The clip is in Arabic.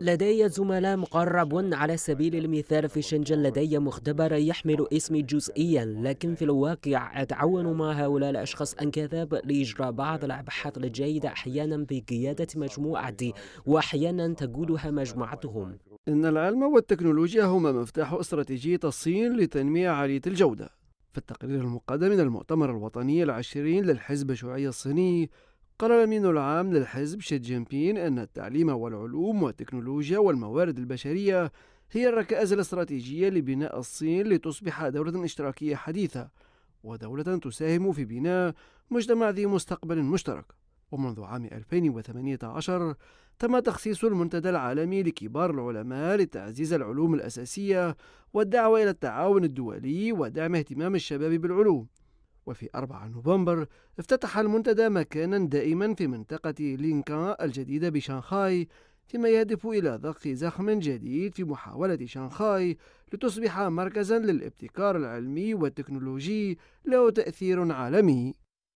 لدي زملاء مقربون على سبيل المثال في شنجن لدي مختبر يحمل اسمي جزئيا لكن في الواقع أتعاون مع هؤلاء الأشخاص أنكذاب لإجراء بعض الأبحاث الجيدة أحيانا بقيادة مجموعتي وأحيانا تقودها مجموعتهم إن العلم والتكنولوجيا هما مفتاح استراتيجية الصين لتنمية عالية الجودة في التقرير المقدم من المؤتمر الوطني العشرين للحزب الشيوعي الصيني قال الأمين العام للحزب شي جين بين أن التعليم والعلوم والتكنولوجيا والموارد البشرية هي الركائز الاستراتيجية لبناء الصين لتصبح دولة اشتراكية حديثة ودولة تساهم في بناء مجتمع ذي مستقبل مشترك ومنذ عام 2018 تم تخصيص المنتدى العالمي لكبار العلماء لتعزيز العلوم الأساسية والدعوة إلى التعاون الدولي ودعم اهتمام الشباب بالعلوم وفي 4 نوفمبر افتتح المنتدى مكانا دائما في منطقة لينكا الجديدة بشانغهاي فيما يهدف إلى ضخ زخم جديد في محاولة شانغهاي لتصبح مركزا للابتكار العلمي والتكنولوجي له تأثير عالمي